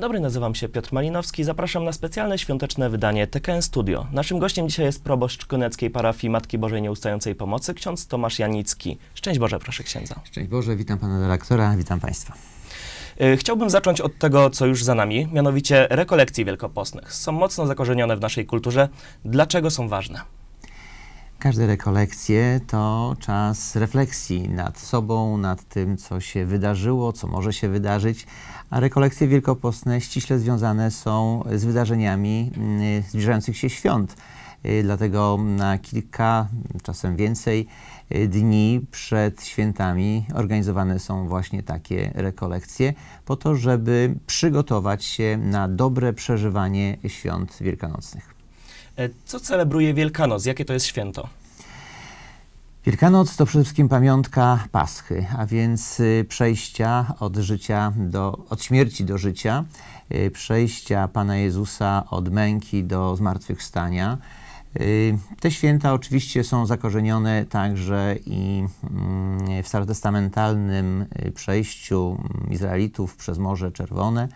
Dzień dobry, nazywam się Piotr Malinowski. Zapraszam na specjalne świąteczne wydanie TKN Studio. Naszym gościem dzisiaj jest proboszcz koneckiej parafii Matki Bożej Nieustającej Pomocy, ksiądz Tomasz Janicki. Szczęść Boże, proszę księdza. Szczęść Boże, witam pana redaktora, witam państwa. Y, chciałbym zacząć od tego, co już za nami, mianowicie rekolekcji wielkopostnych. Są mocno zakorzenione w naszej kulturze. Dlaczego są ważne? Każde rekolekcje to czas refleksji nad sobą, nad tym, co się wydarzyło, co może się wydarzyć, a rekolekcje wielkopostne ściśle związane są z wydarzeniami mm, zbliżających się świąt. Y, dlatego na kilka, czasem więcej y, dni przed świętami organizowane są właśnie takie rekolekcje po to, żeby przygotować się na dobre przeżywanie świąt wielkanocnych. E, co celebruje Wielkanoc? Jakie to jest święto? Wielkanoc to przede wszystkim pamiątka Paschy, a więc y, przejścia od życia do, od śmierci do życia, y, przejścia Pana Jezusa od męki do zmartwychwstania. Y, te święta oczywiście są zakorzenione także i mm, w starotestamentalnym przejściu mm, Izraelitów przez Morze Czerwone,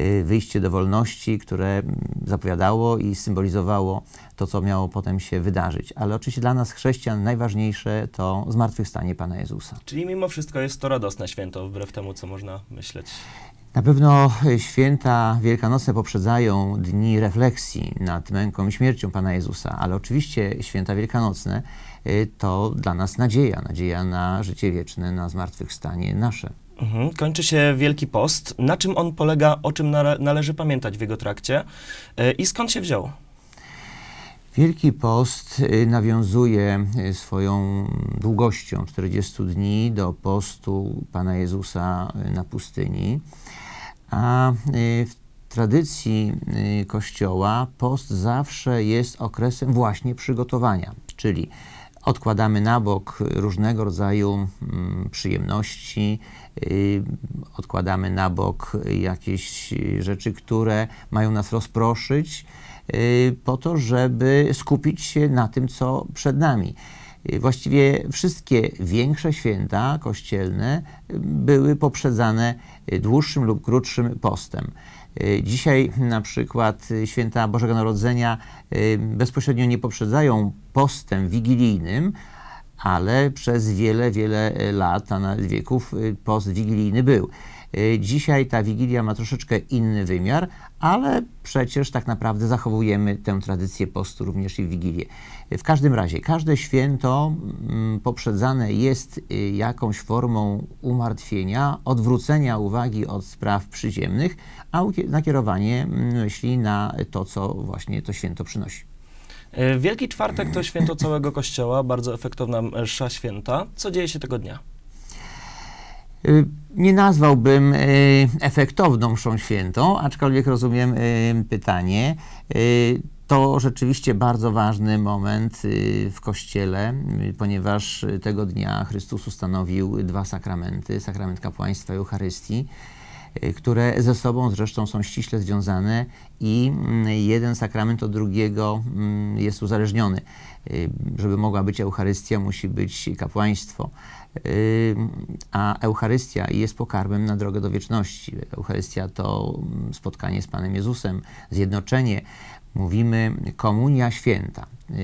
Y, wyjście do wolności, które mm, zapowiadało i symbolizowało to, co miało potem się wydarzyć. Ale oczywiście dla nas, chrześcijan, najważniejsze to zmartwychwstanie Pana Jezusa. Czyli mimo wszystko jest to radosne święto, wbrew temu, co można myśleć. Na pewno y, święta wielkanocne poprzedzają dni refleksji nad męką i śmiercią Pana Jezusa, ale oczywiście święta wielkanocne y, to dla nas nadzieja, nadzieja na życie wieczne, na zmartwychwstanie nasze. Mhm. Kończy się Wielki Post. Na czym on polega, o czym należy pamiętać w jego trakcie e, i skąd się wziął? Wielki Post y, nawiązuje y, swoją długością 40 dni do postu Pana Jezusa y, na pustyni, a w tradycji Kościoła post zawsze jest okresem właśnie przygotowania, czyli Odkładamy na bok różnego rodzaju mm, przyjemności, y, odkładamy na bok jakieś rzeczy, które mają nas rozproszyć, y, po to, żeby skupić się na tym, co przed nami. Y, właściwie wszystkie większe święta kościelne były poprzedzane dłuższym lub krótszym postem. E, dzisiaj na przykład e, święta Bożego Narodzenia e, bezpośrednio nie poprzedzają postem wigilijnym, ale przez wiele, wiele lat, a nawet wieków post wigilijny był. E, dzisiaj ta Wigilia ma troszeczkę inny wymiar, ale przecież tak naprawdę zachowujemy tę tradycję postu również i w Wigilię. E, w każdym razie, każde święto mm, poprzedzane jest e, jakąś formą umartwienia, odwrócenia uwagi od spraw przyziemnych, a nakierowanie mm, myśli na to, co właśnie to święto przynosi. Wielki Czwartek to święto całego Kościoła, bardzo efektowna msza święta. Co dzieje się tego dnia? Y, nie nazwałbym y, efektowną mszą świętą, aczkolwiek rozumiem y, pytanie. To rzeczywiście bardzo ważny moment w Kościele, ponieważ tego dnia Chrystus ustanowił dwa sakramenty, sakrament kapłaństwa i Eucharystii, które ze sobą zresztą są ściśle związane i mm, jeden sakrament od drugiego mm, jest uzależniony. Żeby mogła być Eucharystia, musi być kapłaństwo a Eucharystia jest pokarmem na drogę do wieczności. Eucharystia to mm, spotkanie z Panem Jezusem, zjednoczenie. Mówimy komunia święta. Y,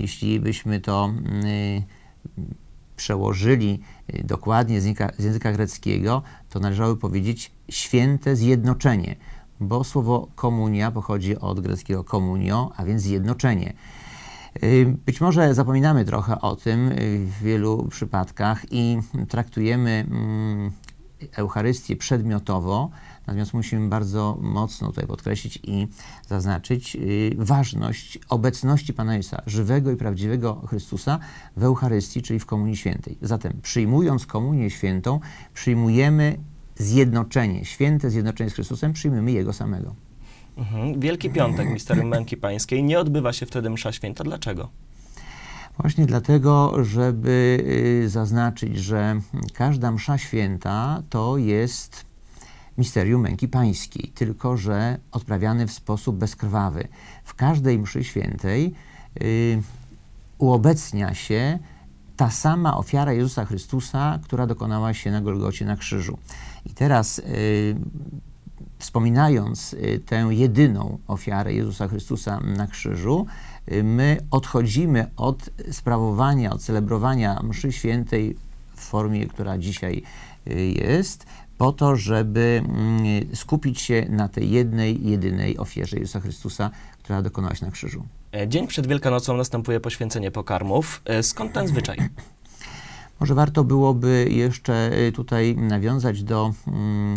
jeśli byśmy to y, przełożyli y, dokładnie z języka, z języka greckiego, to należałoby powiedzieć święte zjednoczenie, bo słowo komunia pochodzi od greckiego komunio, a więc zjednoczenie. Y, być może zapominamy trochę o tym y, w wielu przypadkach i traktujemy mm, Eucharystię przedmiotowo, natomiast musimy bardzo mocno tutaj podkreślić i zaznaczyć y, ważność obecności Pana Jezusa, żywego i prawdziwego Chrystusa w Eucharystii, czyli w Komunii Świętej. Zatem przyjmując Komunię Świętą, przyjmujemy zjednoczenie, święte zjednoczenie z Chrystusem, przyjmujemy Jego samego. Mhm. Wielki Piątek Misterium Męki Pańskiej. Nie odbywa się wtedy msza święta. Dlaczego? Właśnie dlatego, żeby y, zaznaczyć, że każda msza święta to jest misterium męki pańskiej, tylko że odprawiane w sposób bezkrwawy. W każdej mszy świętej yy, uobecnia się ta sama ofiara Jezusa Chrystusa, która dokonała się na Golgocie na krzyżu. I teraz yy, wspominając y, tę jedyną ofiarę Jezusa Chrystusa na krzyżu, y, my odchodzimy od sprawowania, od celebrowania mszy świętej w formie, która dzisiaj y, jest, po to, żeby mm, skupić się na tej jednej, jedynej ofierze Jezusa Chrystusa, która dokonała się na krzyżu. E, dzień przed Wielkanocą następuje poświęcenie pokarmów. E, skąd ten zwyczaj? Może warto byłoby jeszcze tutaj nawiązać do mm,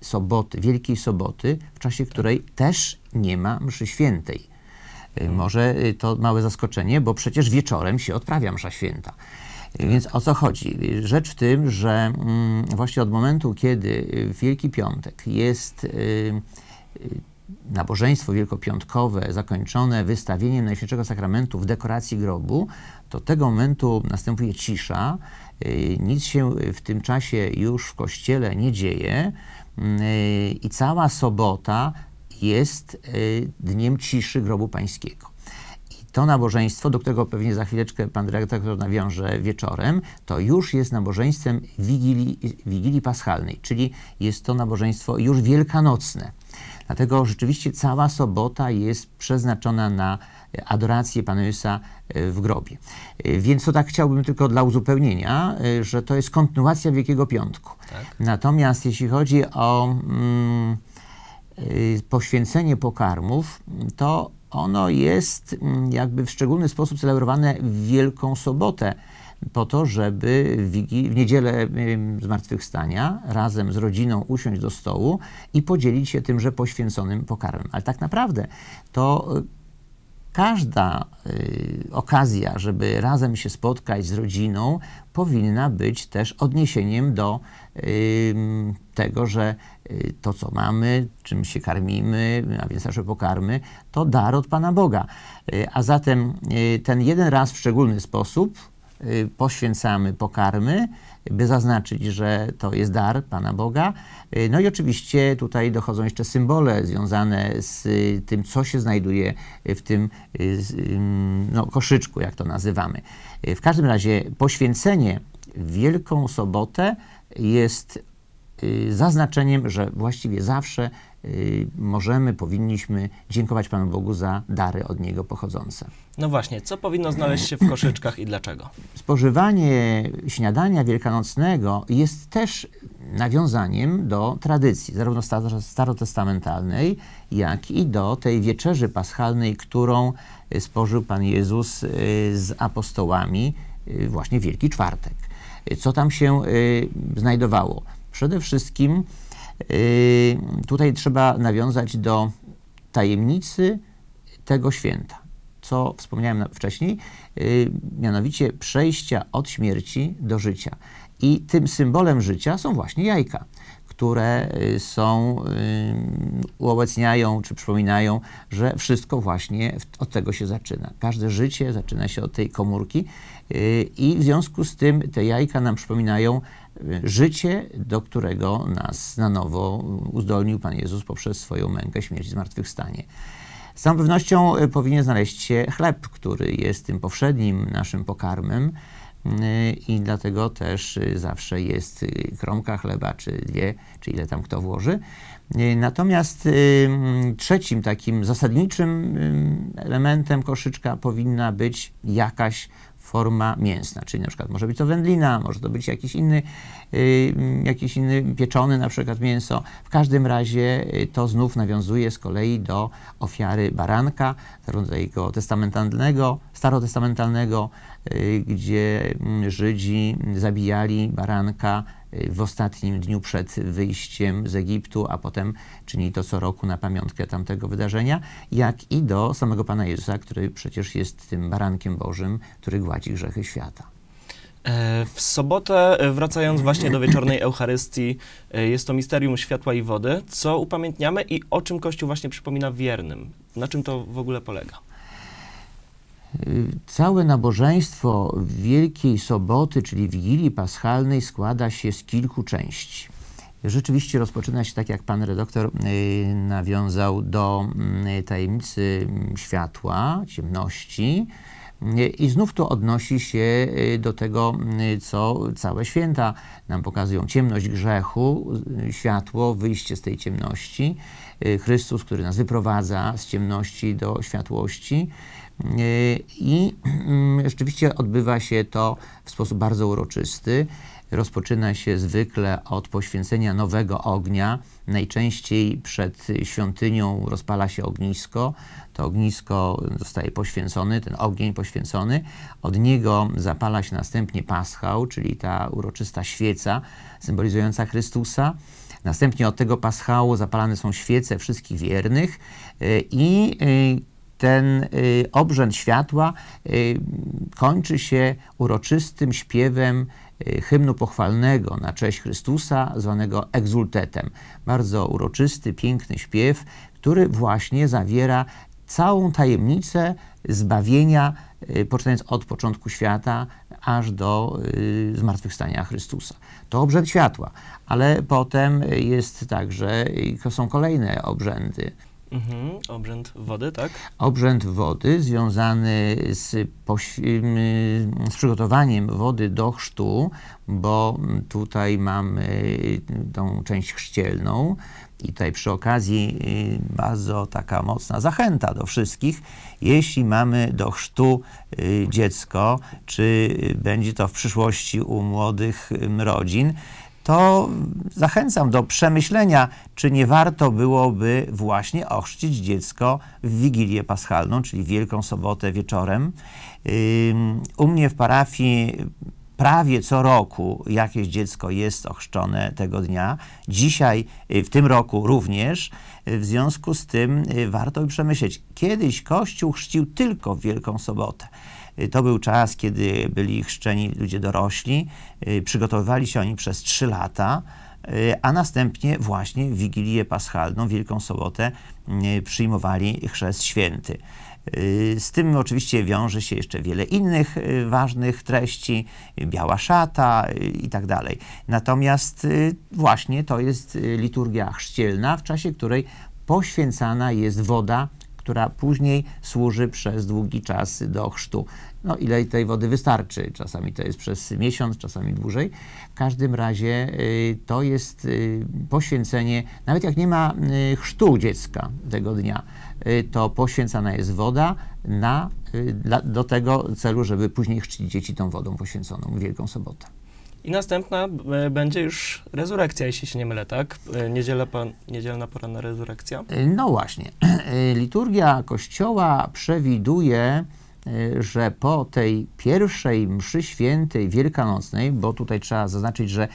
soboty, Wielkiej Soboty, w czasie której też nie ma mszy świętej. Y, mhm. Może y, to małe zaskoczenie, bo przecież wieczorem się odprawia msza święta. Y, tak. Więc o co chodzi? Rzecz w tym, że mm, właśnie od momentu, kiedy w Wielki Piątek jest nabożeństwo wielkopiątkowe zakończone wystawieniem Najświętszego Sakramentu w dekoracji grobu, do tego momentu następuje cisza, nic się w tym czasie już w kościele nie dzieje, Mm, e, i cała sobota jest e, dniem ciszy grobu pańskiego. I to nabożeństwo, do którego pewnie za chwileczkę pan dyrektor nawiąże wieczorem, to już jest nabożeństwem Wigilii, Wigilii Paschalnej, czyli jest to nabożeństwo już wielkanocne. Dlatego rzeczywiście cała sobota jest przeznaczona na adorację Pana Jezusa e, w grobie. E, więc to tak chciałbym tylko dla uzupełnienia, e, że to jest kontynuacja Wielkiego Piątku. Tak. Natomiast jeśli chodzi o mm, poświęcenie pokarmów, to ono jest mm, jakby w szczególny sposób celebrowane w Wielką Sobotę, po to, żeby w, Wigi, w niedzielę zmartwychwstania razem z rodziną usiąść do stołu i podzielić się tymże poświęconym pokarmem. Ale tak naprawdę to każda y, okazja, żeby razem się spotkać z rodziną, powinna być też odniesieniem do y, tego, że y, to, co mamy, czym się karmimy, a więc nasze pokarmy, to dar od Pana Boga. Y, a zatem y, ten jeden raz w szczególny sposób y, poświęcamy pokarmy, by zaznaczyć, że to jest dar Pana Boga. Y, no i oczywiście tutaj dochodzą jeszcze symbole związane z y, tym, co się znajduje w tym y, no, koszyczku, jak to nazywamy. W każdym razie poświęcenie w Wielką Sobotę jest zaznaczeniem, że właściwie zawsze Y, możemy, powinniśmy dziękować Panu Bogu za dary od Niego pochodzące. No właśnie, co powinno znaleźć się w koszyczkach i dlaczego? Spożywanie śniadania wielkanocnego jest też nawiązaniem do tradycji, zarówno starotestamentalnej, jak i do tej wieczerzy paschalnej, którą spożył Pan Jezus y, z apostołami y, właśnie Wielki Czwartek. Co tam się znajdowało? Przede wszystkim Yy, tutaj trzeba nawiązać do tajemnicy tego święta, co wspomniałem wcześniej, yy, mianowicie przejścia od śmierci do życia. I tym symbolem życia są właśnie jajka które yy, są, uobecniają czy przypominają, że wszystko właśnie od tego się zaczyna. Każde życie zaczyna się od tej komórki i w związku z tym te jajka nam przypominają życie, do którego nas na nowo uzdolnił Pan Jezus poprzez swoją mękę, śmierć i zmartwychwstanie. Z całą pewnością e, powinien znaleźć się chleb, który jest tym powszednim naszym pokarmem e, i dlatego też e, zawsze jest kromka chleba, czy dwie, czy ile tam kto włoży. E, natomiast y, mm, trzecim takim zasadniczym y, elementem koszyczka powinna być jakaś forma mięsna, czyli na przykład może być to wędlina, może to być jakiś inny, y, mm, jakiś inny pieczony na przykład mięso. W każdym razie to znów nawiązuje z kolei do ofiary baranka, zarówno jego testamentalnego, starotestamentalnego, gdzie mm, Żydzi zabijali baranka w ostatnim dniu przed wyjściem z Egiptu, a potem czyni to co roku na pamiątkę tamtego wydarzenia, jak i do samego Pana Jezusa, który przecież jest tym barankiem Bożym, który gładzi grzechy świata. E, w sobotę, e, wracając właśnie do wieczornej Eucharystii, e, jest to misterium światła i wody, co upamiętniamy i o czym Kościół właśnie przypomina wiernym. Na czym to w ogóle polega? Całe nabożeństwo Wielkiej Soboty, czyli Wigilii Paschalnej, składa się z kilku części. Rzeczywiście rozpoczyna się, tak jak pan redaktor y, nawiązał, do mm, tajemnicy mm, światła, ciemności. Y, I znów to odnosi się y, do tego, co całe święta nam pokazują. Ciemność grzechu, światło, wyjście z tej ciemności. Chrystus, który nas wyprowadza z ciemności do światłości. E, I mm, rzeczywiście odbywa się to w sposób bardzo uroczysty. Rozpoczyna się zwykle od poświęcenia nowego ognia. Najczęściej przed świątynią rozpala się ognisko. To ognisko zostaje poświęcony, ten ogień poświęcony. Od niego zapala się następnie paschał, czyli ta uroczysta świeca symbolizująca Chrystusa. Następnie od tego paschału zapalane są świece wszystkich wiernych e, i e, ten y, obrzęd światła y, kończy się uroczystym śpiewem y, hymnu pochwalnego na cześć Chrystusa, zwanego egzultetem. Bardzo uroczysty, piękny śpiew, który właśnie zawiera całą tajemnicę zbawienia, poczynając od początku świata aż do zmartwychwstania Chrystusa. To obrzęd światła, ale potem jest także, są kolejne obrzędy. Mhm, obrzęd wody, tak? Obrzęd wody związany z, z, przygotowaniem wody do chrztu, bo tutaj mamy tą część chrzcielną. I tutaj przy okazji y, bardzo taka mocna zachęta do wszystkich, jeśli mamy do chrztu y, dziecko, czy będzie to w przyszłości u młodych rodzin, to zachęcam do przemyślenia, czy nie warto byłoby właśnie ochrzcić dziecko w Wigilię Paschalną, czyli Wielką Sobotę wieczorem. U mnie w parafii prawie co roku jakieś dziecko jest ochrzczone tego dnia. Dzisiaj, y, w tym roku również. W związku z tym y, warto by przemyśleć, kiedyś Kościół chrzcił tylko w Wielką Sobotę. Y, to był czas, kiedy byli chrzczeni ludzie dorośli, y, przygotowywali się oni przez trzy lata, y, a następnie właśnie w Wigilię Paschalną, Wielką Sobotę, przyjmowali chrzest święty. Z tym oczywiście wiąże się jeszcze wiele innych ważnych treści, biała szata i tak dalej. Natomiast właśnie to jest liturgia chrzcielna, w czasie której poświęcana jest woda która później służy przez długi czas do chrztu. No ile tej wody wystarczy, czasami to jest przez miesiąc, czasami dłużej. W każdym razie y, to jest y, poświęcenie, nawet jak nie ma y, chrztu dziecka tego dnia, to poświęcana jest woda na, do tego celu, żeby później chrzcić dzieci tą wodą poświęconą Wielką Sobotę. I następna e, będzie już rezurekcja, jeśli się nie mylę, tak? E, niedziela pan, niedzielna na rezurekcja. E, no właśnie. Liturgia Kościoła przewiduje, że po tej pierwszej mszy świętej wielkanocnej, bo tutaj trzeba zaznaczyć, że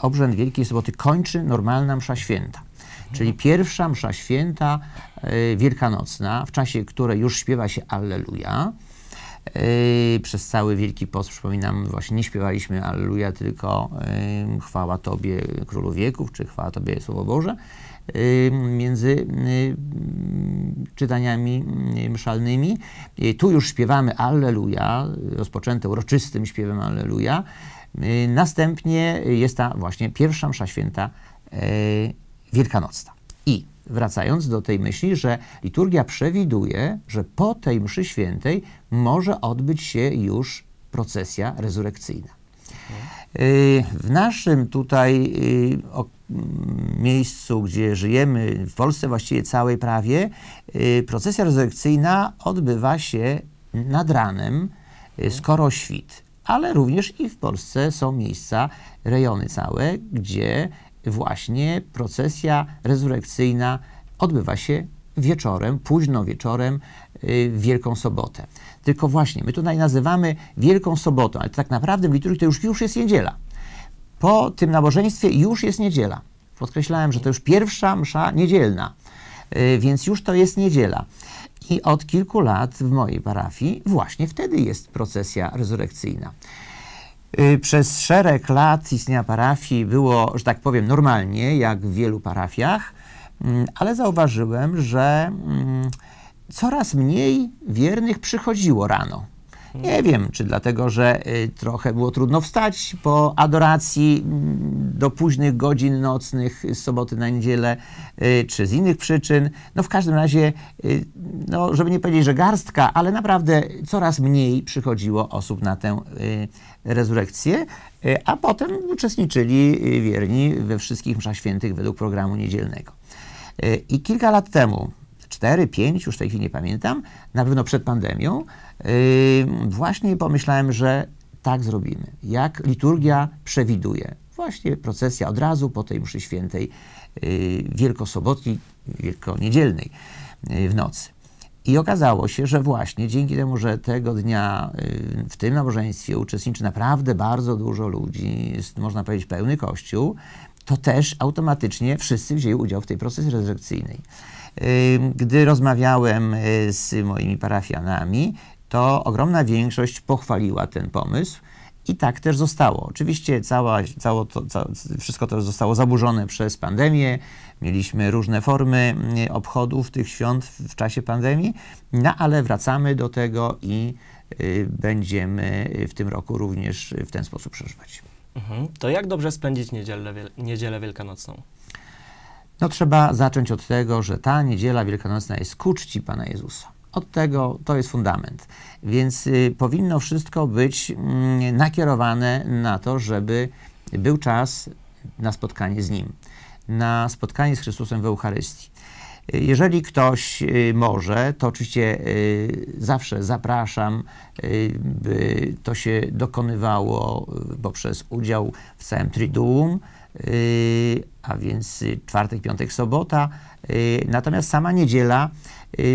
obrzęd Wielkiej Soboty kończy normalna msza święta. Czyli mhm. pierwsza msza święta wielkanocna, w czasie której już śpiewa się Alleluja, Yy, przez cały Wielki Post, przypominam, właśnie nie śpiewaliśmy Alleluja, tylko yy, chwała Tobie Królu Wieków, czy chwała Tobie Słowo Boże, yy, między yy, czytaniami yy, mszalnymi. Tu już śpiewamy Alleluja, rozpoczęte uroczystym śpiewem Alleluja. Yy, następnie jest ta właśnie pierwsza msza święta wielkanocna. I wracając do tej myśli, że liturgia przewiduje, że po tej mszy świętej może odbyć się już procesja rezurekcyjna. Y, w naszym tutaj y, miejscu, gdzie żyjemy, w Polsce właściwie całej prawie, y, procesja rezurekcyjna odbywa się nad ranem, skoro świt ale również i w Polsce są miejsca, rejony całe, gdzie właśnie procesja rezurekcyjna odbywa się wieczorem, późno wieczorem w y, Wielką Sobotę. Tylko właśnie, my tutaj nazywamy Wielką Sobotą, ale tak naprawdę w liturgii to już, już jest niedziela. Po tym nabożeństwie już jest niedziela. Podkreślałem, że to już pierwsza msza niedzielna, y, więc już to jest niedziela. I od kilku lat w mojej parafii właśnie wtedy jest procesja rezurekcyjna. Y, przez szereg lat istnienia parafii było, że tak powiem, normalnie, jak w wielu parafiach, mm, ale zauważyłem, że mm, coraz mniej wiernych przychodziło rano. Nie wiem, czy dlatego, że y, trochę było trudno wstać po adoracji mm, do późnych godzin nocnych z soboty na niedzielę, y, czy z innych przyczyn. No w każdym razie, no, żeby nie powiedzieć, że garstka, ale naprawdę coraz mniej przychodziło osób na tę rezurekcję, e, a potem uczestniczyli e, wierni we wszystkich mszach świętych według programu niedzielnego. E, I kilka lat temu, cztery, pięć, już w tej chwili nie pamiętam, na pewno przed pandemią, właśnie pomyślałem, że tak zrobimy. Jak liturgia przewiduje. Właśnie procesja od razu po tej mszy świętej wielkosobotki, wielkoniedzielnej w nocy. I okazało się, że właśnie dzięki temu, że tego dnia y, w tym nabożeństwie uczestniczy naprawdę bardzo dużo ludzi, jest, można powiedzieć, pełny kościół, to też automatycznie wszyscy wzięli udział w tej procesie rezurekcyjnej. Gdy rozmawiałem y, z moimi parafianami, to ogromna większość pochwaliła ten pomysł i tak też zostało. Oczywiście cała, cało to, ca, wszystko to zostało zaburzone przez pandemię. Mieliśmy różne formy mm, obchodów tych świąt w czasie pandemii, no ale wracamy do tego i y, będziemy w tym roku również w ten sposób przeżywać. Mhm. To jak dobrze spędzić niedzielę, niedzielę Wielkanocną? No trzeba zacząć od tego, że ta niedziela wielkanocna jest ku czci Pana Jezusa. Od tego to jest fundament. Więc y, powinno wszystko być y, nakierowane na to, żeby był czas na spotkanie z Nim, na spotkanie z Chrystusem w Eucharystii. Jeżeli ktoś y, może, to oczywiście y, zawsze zapraszam, y, by to się dokonywało poprzez udział w całym Triduum, Y, a więc y, czwartek, piątek, sobota. Y, natomiast sama niedziela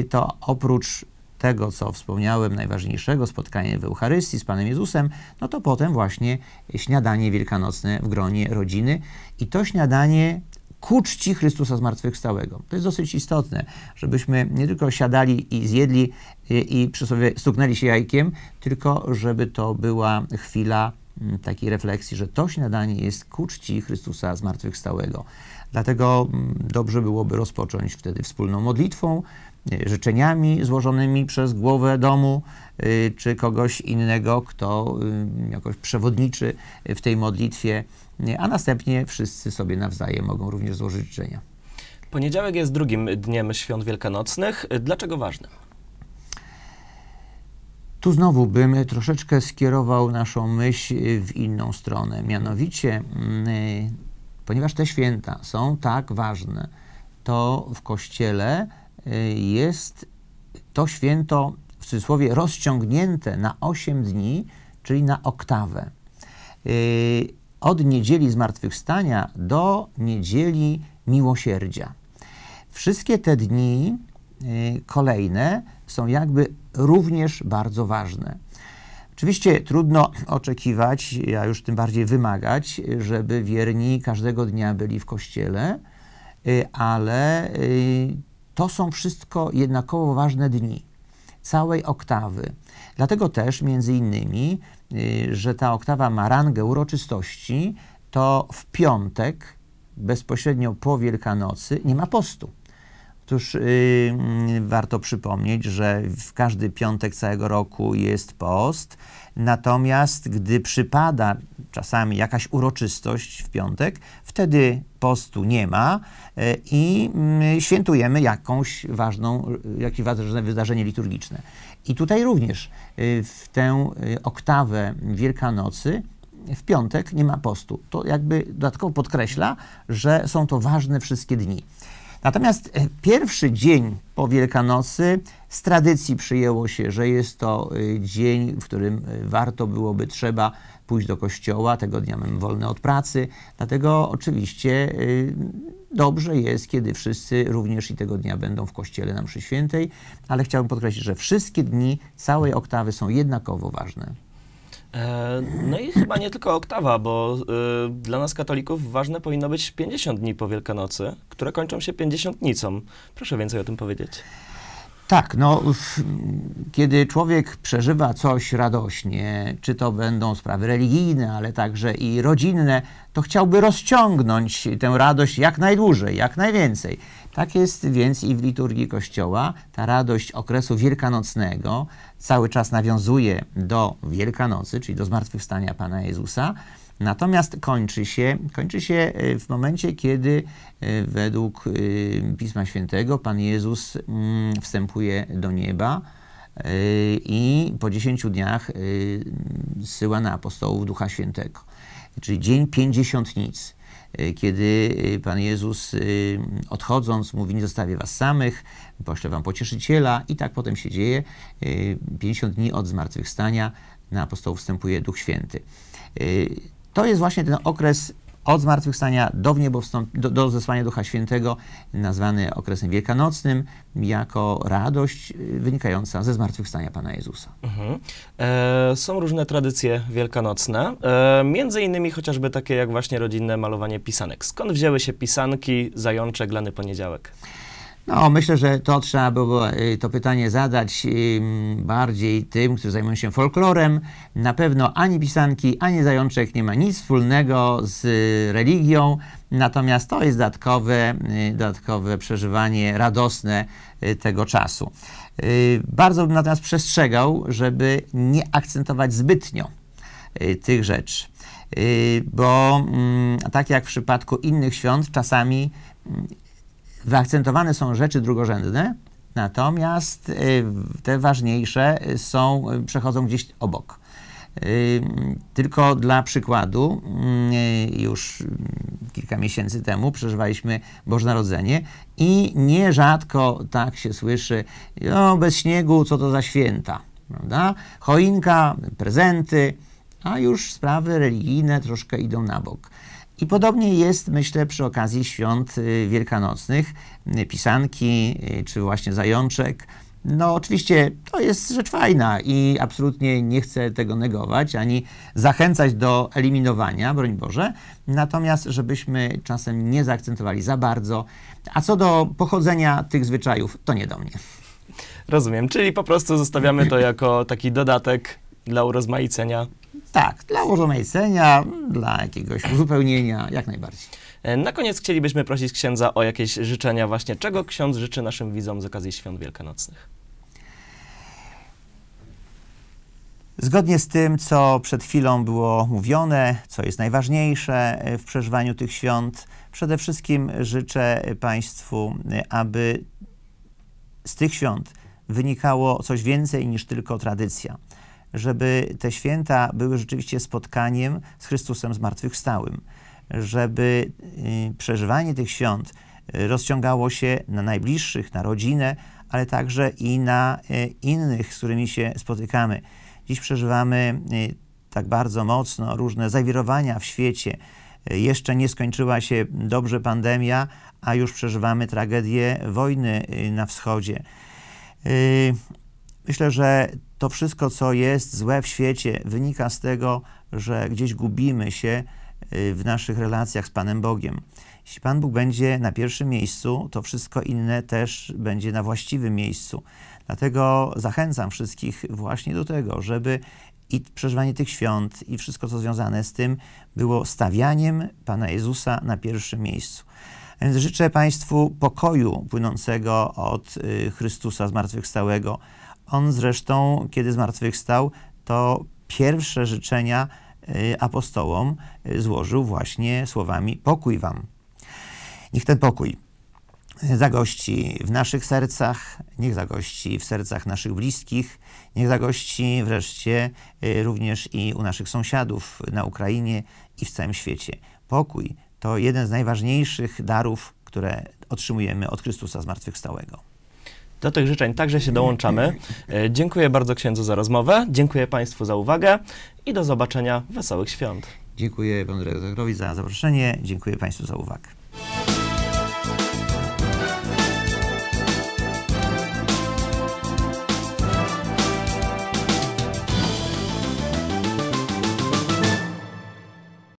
to oprócz tego, co wspomniałem, najważniejszego, spotkanie w Eucharystii z Panem Jezusem, no to potem właśnie śniadanie wielkanocne w gronie rodziny i to śniadanie ku czci Chrystusa Zmartwychwstałego. To jest dosyć istotne, żebyśmy nie tylko siadali i zjedli i, i przy sobie stuknęli się jajkiem, tylko żeby to była chwila Mm, takiej refleksji, że to śniadanie jest ku czci Chrystusa Zmartwychwstałego. Dlatego mm, dobrze byłoby rozpocząć wtedy wspólną modlitwą, y, życzeniami złożonymi przez głowę domu y, czy kogoś innego, kto y, jakoś przewodniczy w tej modlitwie, a następnie wszyscy sobie nawzajem mogą również złożyć życzenia. Poniedziałek jest drugim dniem świąt wielkanocnych. Dlaczego ważnym? Tu znowu bym troszeczkę skierował naszą myśl w inną stronę. Mianowicie, mm, y, ponieważ te święta są tak ważne, to w kościele y, jest to święto w cudzysłowie rozciągnięte na 8 dni, czyli na oktawę. Y, od niedzieli zmartwychwstania do niedzieli miłosierdzia. Wszystkie te dni kolejne są jakby również bardzo ważne. Oczywiście trudno oczekiwać, a już tym bardziej wymagać, żeby wierni każdego dnia byli w kościele, y, ale y, to są wszystko jednakowo ważne dni całej oktawy. Dlatego też, między innymi, y, że ta oktawa ma rangę uroczystości, to w piątek, bezpośrednio po Wielkanocy, nie ma postu. Otóż yy, mm, warto przypomnieć, że w każdy piątek całego roku jest post, natomiast gdy przypada czasami jakaś uroczystość w piątek, wtedy postu nie ma y, i mm, świętujemy jakąś ważną, y, jakieś ważne wydarzenie liturgiczne. I tutaj również y, w tę oktawę Wielkanocy w piątek nie ma postu. To jakby dodatkowo podkreśla, że są to ważne wszystkie dni. Natomiast e, pierwszy dzień po Wielkanocy z tradycji przyjęło się, że jest to e, dzień, w którym e, warto byłoby, trzeba pójść do kościoła. Tego dnia mam wolne od pracy, dlatego oczywiście dobrze jest, kiedy wszyscy również i tego dnia będą w kościele na mszy świętej, ale chciałbym podkreślić, że wszystkie dni całej oktawy są jednakowo ważne. E, no i chyba nie tylko oktawa, bo y, dla nas katolików ważne powinno być 50 dni po Wielkanocy, które kończą się pięćdziesiątnicą. Proszę więcej o tym powiedzieć. Tak, no kiedy człowiek przeżywa coś radośnie, czy to będą sprawy religijne, ale także i rodzinne, to chciałby rozciągnąć tę radość jak najdłużej, jak najwięcej. Tak jest więc i w liturgii Kościoła. Ta radość okresu wielkanocnego cały czas nawiązuje do Wielkanocy, czyli do zmartwychwstania Pana Jezusa. Natomiast kończy się, kończy się e, w momencie, kiedy e, według e, Pisma Świętego Pan Jezus mm, wstępuje do nieba i po 10 dniach syła na apostołów Ducha Świętego. Czyli dzień pięćdziesiątnicy. Y, kiedy y, Pan Jezus y, odchodząc mówi, nie zostawię was samych, poślę wam pocieszyciela i tak potem się dzieje. 50 dni od zmartwychwstania na apostołów wstępuje Duch Święty. To jest właśnie ten okres od zmartwychwstania do do, do zesłania Ducha Świętego, nazwany okresem wielkanocnym, jako radość y, wynikająca ze zmartwychwstania Pana Jezusa. Mhm. E, są różne tradycje wielkanocne, e, między innymi chociażby takie jak właśnie rodzinne malowanie pisanek. Skąd wzięły się pisanki, zajączek, lany poniedziałek? No, myślę, że to trzeba było y, to pytanie zadać y, bardziej tym, którzy zajmują się folklorem. Na pewno ani pisanki, ani zajączek nie ma nic wspólnego z religią, natomiast to jest dodatkowe, y, dodatkowe przeżywanie radosne tego czasu. Bardzo bym natomiast przestrzegał, żeby nie akcentować zbytnio tych rzeczy. Bo mm, tak jak w przypadku innych świąt, czasami mm, Wyakcentowane są rzeczy drugorzędne, natomiast y, te ważniejsze są, y, przechodzą gdzieś obok. Y, tylko dla przykładu, mm, już mm, kilka miesięcy temu przeżywaliśmy Boże Narodzenie i nierzadko tak się słyszy, no bez śniegu, co to za święta, prawda? Choinka, prezenty, a już sprawy religijne troszkę idą na bok. I podobnie jest, myślę, przy okazji świąt y, wielkanocnych, y, pisanki y, czy właśnie zajączek. No, oczywiście to jest rzecz fajna i absolutnie nie chcę tego negować ani zachęcać do eliminowania, broń Boże. Natomiast, żebyśmy czasem nie zaakcentowali za bardzo. A co do pochodzenia tych zwyczajów, to nie do mnie. Rozumiem, czyli po prostu zostawiamy to jako taki dodatek dla urozmaicenia tak, dla cenia, dla jakiegoś uzupełnienia, jak najbardziej. E, na koniec chcielibyśmy prosić księdza o jakieś życzenia właśnie. Czego ksiądz życzy naszym widzom z okazji świąt wielkanocnych? Zgodnie z tym, co przed chwilą było mówione, co jest najważniejsze e, w przeżywaniu tych świąt, przede wszystkim życzę Państwu, e, aby z tych świąt wynikało coś więcej niż tylko tradycja żeby te święta były rzeczywiście spotkaniem z Chrystusem Zmartwychwstałym, żeby y, przeżywanie tych świąt y, rozciągało się na najbliższych, na rodzinę, ale także i na y, innych, z którymi się spotykamy. Dziś przeżywamy tak bardzo mocno różne zawirowania w świecie. Jeszcze nie skończyła się dobrze pandemia, a już przeżywamy tragedię wojny na wschodzie. Myślę, że to wszystko, co jest złe w świecie, wynika z tego, że gdzieś gubimy się y, w naszych relacjach z Panem Bogiem. Jeśli Pan Bóg będzie na pierwszym miejscu, to wszystko inne też będzie na właściwym miejscu. Dlatego zachęcam wszystkich właśnie do tego, żeby i przeżywanie tych świąt, i wszystko, co związane z tym, było stawianiem Pana Jezusa na pierwszym miejscu. Więc życzę Państwu pokoju płynącego od y, Chrystusa zmartwychwstałego. On zresztą, kiedy zmartwychwstał, to pierwsze życzenia y, apostołom y, złożył właśnie słowami pokój wam. Niech ten pokój y, zagości w naszych sercach, niech zagości w sercach naszych bliskich, niech zagości wreszcie również i u naszych sąsiadów na Ukrainie i w całym świecie. Pokój to jeden z najważniejszych darów, które otrzymujemy od Chrystusa Zmartwychwstałego. Do tych życzeń także się dołączamy. E, dziękuję bardzo księdzu za rozmowę, dziękuję Państwu za uwagę i do zobaczenia. Wesołych świąt. Dziękuję panu redaktorowi za zaproszenie, dziękuję Państwu za uwagę.